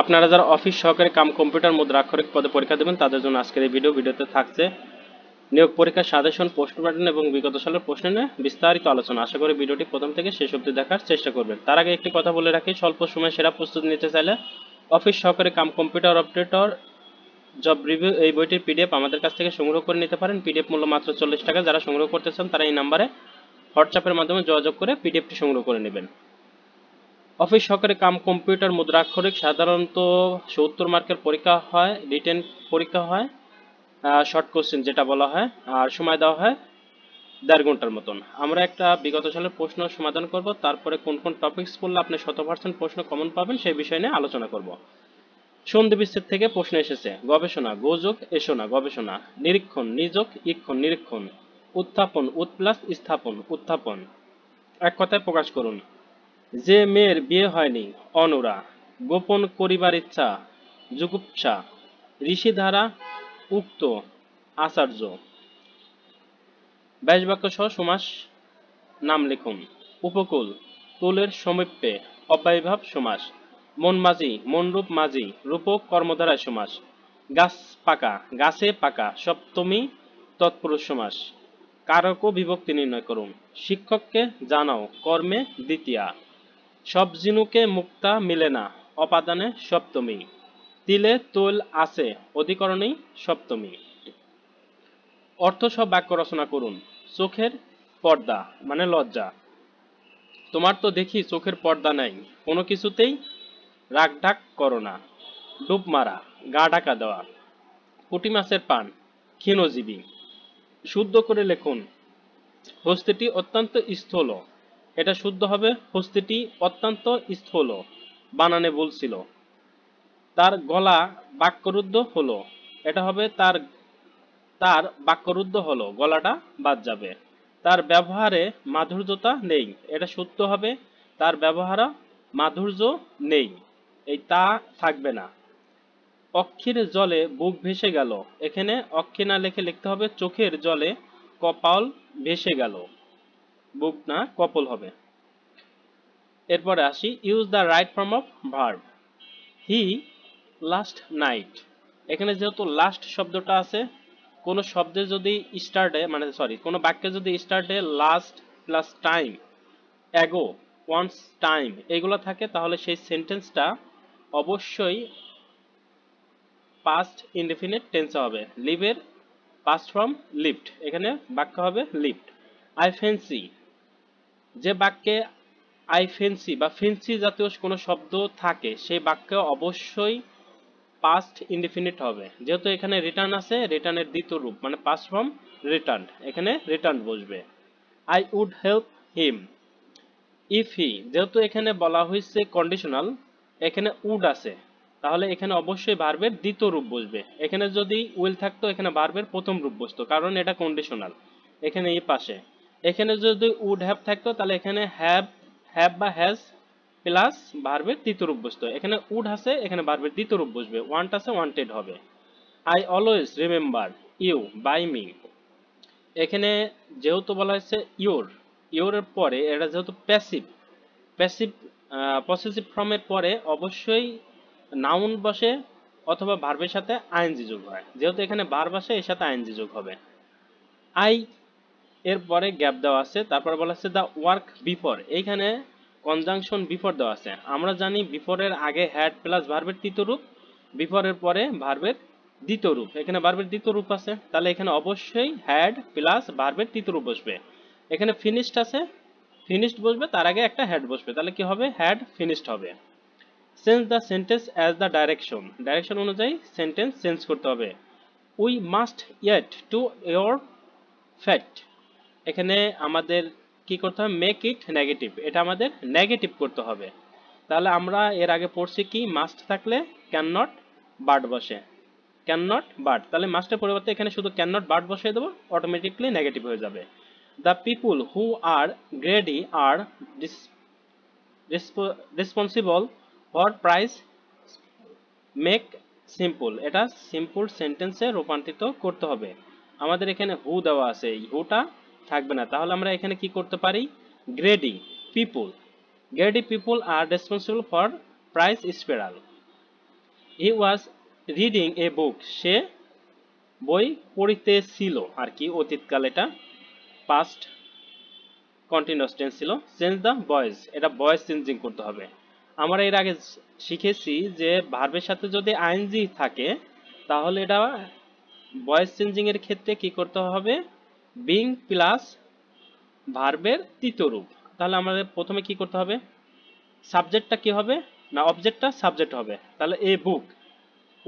আপনারা যারা অফিস সহকারী কাম কম্পিউটার মধ্যে আক্ষরিক পদে পরীক্ষা দেবেন তাদের জন্য আজকের এই ভিডিও ভিডিওতে থাকছে নিয়োগ পরীক্ষার সাজেশন প্রশ্ন প্যাটার্ন এবং বিগত সালের প্রশ্ন নিয়ে বিস্তারিত আলোচনা আশা করি ভিডিওটি প্রথম থেকে শেষ অব্দি দেখার চেষ্টা করবেন তার আগে একটি কথা বলে রাখি স্বল্প সময় সেরা প্রস্তুতি নিতে চাইলে অফিস সহকারী cum computer operator job review এই বইটির পিডিএফ আমাদের কাছ থেকে সংগ্রহ করে নিতে পারেন পিডিএফ মূল্য মাত্র চল্লিশ টাকা যারা সংগ্রহ করতে চান তারা এই নাম্বারে হোয়াটসঅ্যাপের মাধ্যমে যোগাযোগ করে পিডিএফটি সংগ্রহ করে নেবেন অফিস সহকারে কাম কম্পিউটার মুদ্রাক্ষরিক সাধারণত সত্তর মার্কের পরীক্ষা হয় রিটেন পরীক্ষা হয় শর্ট কোশ্চেন যেটা বলা হয় আর সময় দেওয়া হয় দেড় ঘন্টার মতন আমরা একটা বিগত সালের প্রশ্ন সমাধান করব তারপরে কোন কোন টপিকস পড়লে আপনি শত পার্সেন্ট প্রশ্ন কমন পাবেন সেই বিষয় নিয়ে আলোচনা করব সন্ধি বিচ্ছেদ থেকে প্রশ্ন এসেছে গবেষণা গোজক এসো না গবেষণা নিরীক্ষণ নিজক ইক্ষণ নিরীক্ষণ উত্থাপন উৎপ্লাস স্থাপন উত্থাপন এক কথায় প্রকাশ করুন যে মেয়ের বিয়ে হয়নি অনুরা গোপন করিবার ইচ্ছা যুগুপ্সা ঋষিধারা উক্ত আচার্য বাইশ বাক্য সহ সমাস নাম লিখুন উপকূল তুলের সমীপে অব্যয়ভাব সমাস মন মাঝি মনরূপ মাঝি রূপক কর্মধারায় সমাস গাছ পাকা গাছে পাকা সপ্তমী তৎপুরুষ সমাস কারক বিভক্তি নির্ণয় করুন শিক্ষককে জানাও কর্মে দ্বিতীয়া সব জিনুকে মুক্তা মিলে না অপাদানে সপ্তমী তিলে তোল আছে অধিকরণেই সপ্তমী অর্থ সব বাক্য রচনা করুন চোখের পর্দা মানে লজ্জা তোমার তো দেখি চোখের পর্দা নাই কোনো কিছুতেই রাগ ঢাক করো না ডুব মারা গা ঢাকা দেওয়া পুটি মাছের পান ক্ষীণজীবী শুদ্ধ করে লেখুন হস্তিটি অত্যন্ত স্থল এটা শুদ্ধ হবে হস্তিটি অত্যন্ত স্থূল বানানে বলছিল তার গলা বাক্যরুদ্ধ হলো এটা হবে তার তার বাক্যরুদ্ধ হলো গলাটা বাদ যাবে তার ব্যবহারে মাধুর্যতা নেই এটা সত্য হবে তার ব্যবহার মাধুর্য নেই এই তা থাকবে না অক্ষের জলে বুক ভেসে গেল এখানে অক্ষে না লেখে লিখতে হবে চোখের জলে কপাল ভেসে গেল বুক না কপল হবে এরপরে আসি use the right form of verb he last night এখানে যেহেতু লাস্ট শব্দটা আছে কোন শব্দে যদি স্টার্টে মানে সরি কোন বাক্যে যদি স্টার্টে last plus time ago once time এগুলো থাকে তাহলে সেই সেন্টেন্সটা অবশ্যই পাস্ট ইনডিফিনিট টেন্স হবে লিভের পাস্ট ফর্ম লিফট এখানে বাক্য হবে লিফট আই ফ্যান্সি যে বাক্যে আই ফেন্সি বা ফেন্সি জাতীয় কোনো শব্দ থাকে সেই বাক্য অবশ্যই পাস্ট ইনডিফিনিট হবে যেহেতু এখানে রিটার্ন আছে রিটার্নের দ্বিতীয় রূপ মানে পাস্ট ফর্ম রিটার্ন এখানে রিটার্ন বসবে I would help him if he যেহেতু এখানে বলা হয়েছে কন্ডিশনাল এখানে উড আছে তাহলে এখানে অবশ্যই ভার্বের দ্বিতীয় রূপ বসবে এখানে যদি উইল থাকতো এখানে ভার্বের প্রথম রূপ বসতো কারণ এটা কন্ডিশনাল এখানে ই পাশে এখানে যদি উড হ্যাভ থাকতো তাহলে এখানে হ্যাভ হ্যাভ বা হ্যাজ প্লাস ভার্বের তৃতীয় রূপ বসতো এখানে উড আছে এখানে ভার্বের দ্বিতীয় রূপ বসবে ওয়ান্ট আছে ওয়ান্টেড হবে I always remember you by me এখানে যেহেতু বলা হয়েছে ইউর ইউরের পরে এটা যেহেতু প্যাসিভ প্যাসিভ পসেসিভ ফর্মের পরে অবশ্যই নাউন বসে অথবা ভার্বের সাথে আইএনজি যোগ হয় যেহেতু এখানে ভার্ব আসে এর সাথে আইএনজি যোগ হবে আই এরপরে গ্যাপ দেওয়া আছে তারপর বলা আছে দ্য ওয়ার্ক বিফোর এইখানে কনজাংশন বিফোর দেওয়া আছে আমরা জানি বিফোরের আগে হ্যাড প্লাস ভার্বের তৃতীয় রূপ বিফোরের পরে ভার্বের দ্বিতীয় রূপ এখানে ভার্বের দ্বিতীয় রূপ আছে তাহলে এখানে অবশ্যই হ্যাড প্লাস ভার্বের তৃতীয় রূপ বসবে এখানে ফিনিশড আছে ফিনিশড বসবে তার আগে একটা হ্যাড বসবে তাহলে কি হবে হ্যাড ফিনিশড হবে change the sentence as the direction direction অনুযায়ী সেন্টেন্স চেঞ্জ করতে হবে we must yet to your fact এখানে আমাদের কি করতে হবে মেক ইট নেগেটিভ এটা আমাদের নেগেটিভ করতে হবে তাহলে আমরা এর আগে পড়ছি কি মাস্ট থাকলে ক্যান নট বার্ড বসে ক্যান নট বার্ড তাহলে মাস্টের পরিবর্তে এখানে শুধু ক্যান নট বার্ড বসিয়ে দেবো অটোমেটিকলি নেগেটিভ হয়ে যাবে the people who are greedy are responsible for price make simple এটা সিম্পল সেন্টেন্সে রূপান্তরিত করতে হবে আমাদের এখানে হু দেওয়া আছে এই হুটা থাকবে না তাহলে আমরা এখানে কি করতে পারি greedy people greedy people are responsible for price spiral he was reading a book সে বই পড়িতেছিল আর কি অতীতকাল এটা পাস্ট কন্টিনিউস টেন্স ছিল চেঞ্জ দ্য বয়েস এটা বয়েস চেঞ্জিং করতে হবে আমরা এর আগে শিখেছি যে ভার্বের সাথে যদি আইনজি থাকে তাহলে এটা বয়েস চেঞ্জিং এর ক্ষেত্রে কি করতে হবে বিং প্লাস ভার্বের তৃতীয় তাহলে আমাদের প্রথমে কি করতে হবে সাবজেক্টটা কি হবে না অবজেক্টটা সাবজেক্ট হবে তাহলে এ বুক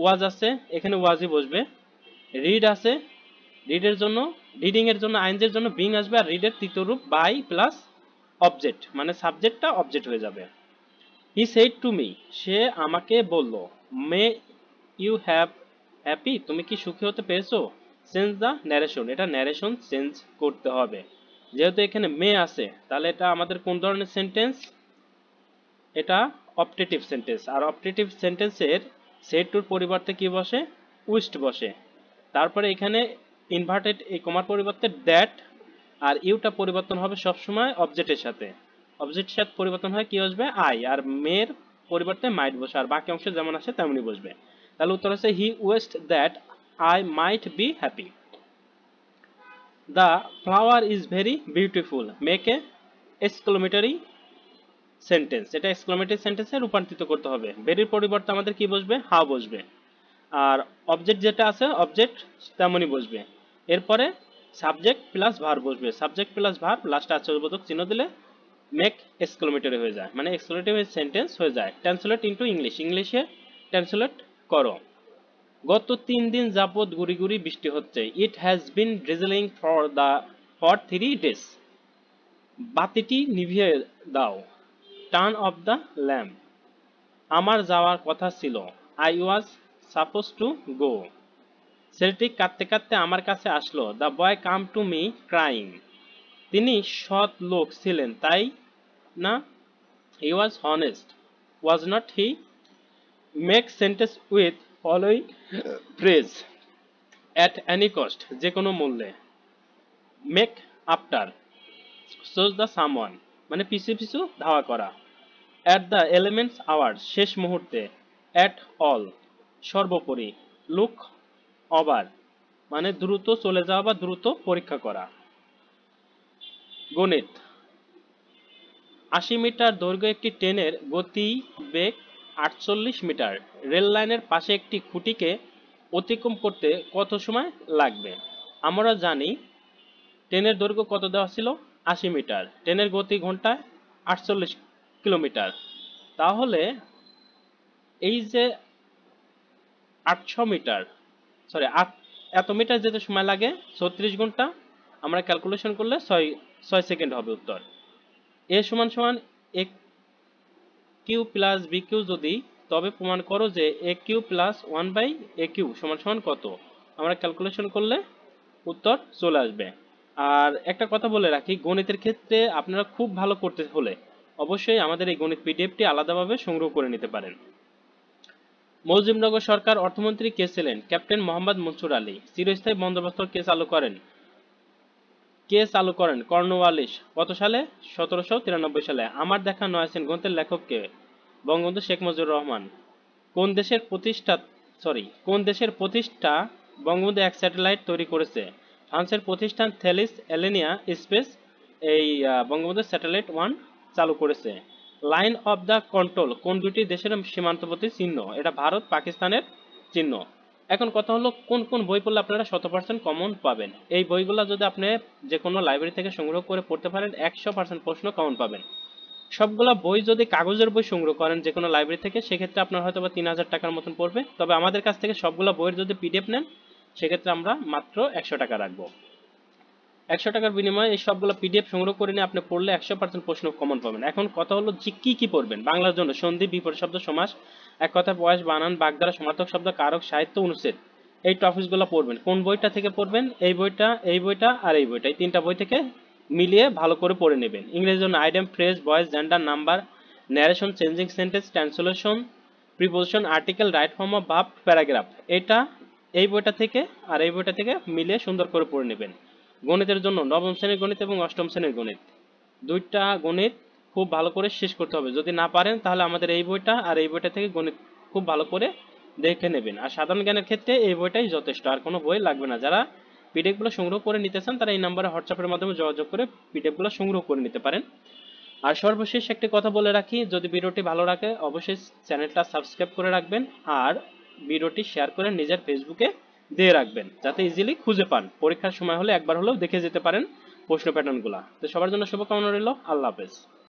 ওয়াজ আছে এখানে ওয়াজই বসবে রিড আছে রিডের জন্য রিডিং এর জন্য আইনজের জন্য বিং আসবে আর রিডের তৃতীয় রূপ বাই প্লাস অবজেক্ট মানে সাবজেক্টটা অবজেক্ট হয়ে যাবে হি সেড টু মি সে আমাকে বলল মে ইউ হ্যাভ হ্যাপি তুমি কি সুখী হতে পেরেছো চেঞ্জ দ্য ন্যারেশন এটা ন্যারেশন চেঞ্জ করতে হবে যেহেতু এখানে মে আছে তাহলে এটা আমাদের কোন ধরনের সেন্টেন্স এটা অপটেটিভ সেন্টেন্স আর অপটেটিভ সেন্টেন্সের সেট টুর পরিবর্তে কি বসে উইস্ট বসে তারপরে এখানে ইনভার্টেড এই কমার পরিবর্তে দ্যাট আর ইউটা পরিবর্তন হবে সবসময় অবজেক্টের সাথে অবজেক্টের সাথে পরিবর্তন হয় কি আসবে আই আর মেয়ের পরিবর্তে মাইট বসে আর বাকি অংশ যেমন আসে তেমনই বসবে তাহলে উত্তর আছে he wished that I might be happy. The flower is very beautiful. Make a exclamatory sentence এটা এক্সক্লামেটিভ সেন্টেন্সে রূপান্তরিত করতে হবে ভেরির পরিবর্তে আমাদের কি বসবে হা বসবে আর অবজেক্ট যেটা আছে অবজেক্ট তেমনই বসবে এরপরে সাবজেক্ট প্লাস ভার বসবে সাবজেক্ট প্লাস ভার লাস্ট আশ্চর্যবোধক চিহ্ন দিলে মেক এক্সক্লোমেটরি হয়ে যায় মানে এক্সক্লোমেটিভ সেন্টেন্স হয়ে যায় ট্রান্সলেট ইনটু ইংলিশ ইংলিশে ট্রান্সলেট করো গত তিন দিন যাবৎ গুড়ি গুড়ি বৃষ্টি হচ্ছে it has been drizzling for the for three days বাতিটি নিভিয়ে দাও টার্ন অফ দ্য ল্যাম্প আমার যাওয়ার কথা ছিল I was suppose to go ছেলেটি কাঁদতে কাঁদতে আমার কাছে আসলো the boy came to me ক্রাইম তিনি সৎ লোক ছিলেন তাই না he was honest was not he make sentence with অলই প্রেজ অ্যাট এনি কস্ট যে কোনো মূল্যে মেক আফটার সোজ দ্য সামওয়ান মানে পিছু পিছু ধাওয়া করা অ্যাট দ্য এলিমেন্টস আওয়ার শেষ মুহূর্তে অ্যাট অল সর্বোপরি লুক অবার মানে দ্রুত চলে যাওয়া বা দ্রুত পরীক্ষা করা গণিত আশি মিটার দৈর্ঘ্য একটি ট্রেনের গতি বেগ আটচল্লিশ মিটার রেল লাইনের পাশে একটি খুঁটিকে অতিক্রম করতে কত সময় লাগবে আমরা জানি ট্রেনের দৈর্ঘ্য কত দেওয়া ছিল আশি মিটার ট্রেনের গতি ঘন্টায় আটচল্লিশ কিলোমিটার তাহলে এই যে আটশো মিটার সরি এত মিটার যেতে সময় লাগে ছত্রিশ ঘন্টা আমরা ক্যালকুলেশন করলে ছয় ছয় সেকেন্ড হবে উত্তর এ সমান সমান এক কিউ প্লাস বি কিউ যদি তবে প্রমাণ করো যে A Q plus one by A Q সমান সমান কত আমরা ক্যালকুলেশন করলে উত্তর চলে আসবে আর একটা কথা বলে রাখি গণিতের ক্ষেত্রে আপনারা খুব ভালো করতে হলে অবশ্যই আমাদের এই গণিত পিডিএফটি আলাদাভাবে সংগ্রহ করে নিতে পারেন মৌজিমনগর সরকার অর্থমন্ত্রী কে ছিলেন ক্যাপ্টেন মোহাম্মদ মনসুর আলী চিরস্থায়ী বন্দোবস্ত কে চালু করেন কে চালু করেন কর্নওয়ালিস কত সালে সতেরোশো সালে আমার দেখা নয় নয়াসেন গ্রন্থের লেখককে বঙ্গবন্ধু শেখ মুজিবুর রহমান কোন দেশের প্রতিষ্ঠা সরি কোন দেশের প্রতিষ্ঠা বঙ্গবন্ধু এক স্যাটেলাইট তৈরি করেছে ফ্রান্সের প্রতিষ্ঠান থেলিস এলেনিয়া স্পেস এই বঙ্গবন্ধু স্যাটেলাইট ওয়ান চালু করেছে লাইন অফ দ্য কন্ট্রোল কোন দুটি দেশের সীমান্তবর্তী চিহ্ন এটা ভারত পাকিস্তানের চিহ্ন এখন কথা হলো কোন কোন বই পড়লে আপনারা শত পার্সেন্ট কমন পাবেন এই বইগুলো যদি আপনি যে কোনো লাইব্রেরি থেকে সংগ্রহ করে পড়তে পারেন একশো পার্সেন্ট প্রশ্ন কমন পাবেন সবগুলা বই যদি কাগজের বই সংগ্রহ করেন যে কোনো লাইব্রেরি থেকে সেক্ষেত্রে আপনার হয়তো বা তিন হাজার টাকার মতন পড়বে তবে আমাদের কাছ থেকে সবগুলা বইয়ের যদি পিডিএফ নেন সেক্ষেত্রে আমরা মাত্র একশো টাকা রাখবো একশো টাকার বিনিময়ে এই সবগুলো পিডিএফ সংগ্রহ করে নিয়ে আপনি পড়লে একশো পার্সেন্ট প্রশ্ন কমন পাবেন এখন কথা হলো যে কি কি পড়বেন বাংলার জন্য সন্ধি বিপরীত শব্দ সমাস এক কথা বয়স বানান বাগদারা সমার্থক শব্দ কারক সাহিত্য অনুচ্ছেদ এই টপিকসগুলো পড়বেন কোন বইটা থেকে পড়বেন এই বইটা এই বইটা আর এই বইটা এই তিনটা বই থেকে মিলিয়ে ভালো করে পড়ে নেবেন ইংরেজি জন্য idiom phrase voice gender number narration changing sentence translation preposition article right form of verb paragraph এটা এই বইটা থেকে আর এই বইটা থেকে মিলিয়ে সুন্দর করে পড়ে নেবেন গণিতের জন্য নবম শ্রেণীর গণিত এবং অষ্টম শ্রেণীর গণিত দুইটা গণিত খুব ভালো করে শেষ করতে হবে যদি না পারেন তাহলে আমাদের এই বইটা আর এই বইটা থেকে গণিত খুব ভালো করে দেখে নেবেন আর সাধারণ জ্ঞানের ক্ষেত্রে এই বইটাই যথেষ্ট আর কোনো বই লাগবে না যারা পিডিএফগুলো সংগ্রহ করে নিতে চান তারা এই নাম্বারে হোয়াটসঅ্যাপের মাধ্যমে যোগাযোগ করে পিডিএফগুলো সংগ্রহ করে নিতে পারেন আর সর্বশেষ একটি কথা বলে রাখি যদি ভিডিওটি ভালো লাগে অবশ্যই চ্যানেলটা সাবস্ক্রাইব করে রাখবেন আর ভিডিওটি শেয়ার করে নিজের ফেসবুকে দিয়ে রাখবেন যাতে ইজিলি খুঁজে পান পরীক্ষার সময় হলে একবার হলেও দেখে যেতে পারেন প্রশ্ন প্যাটার্নগুলা তো সবার জন্য শুভকামনা রইল আল্লাহ হাফেজ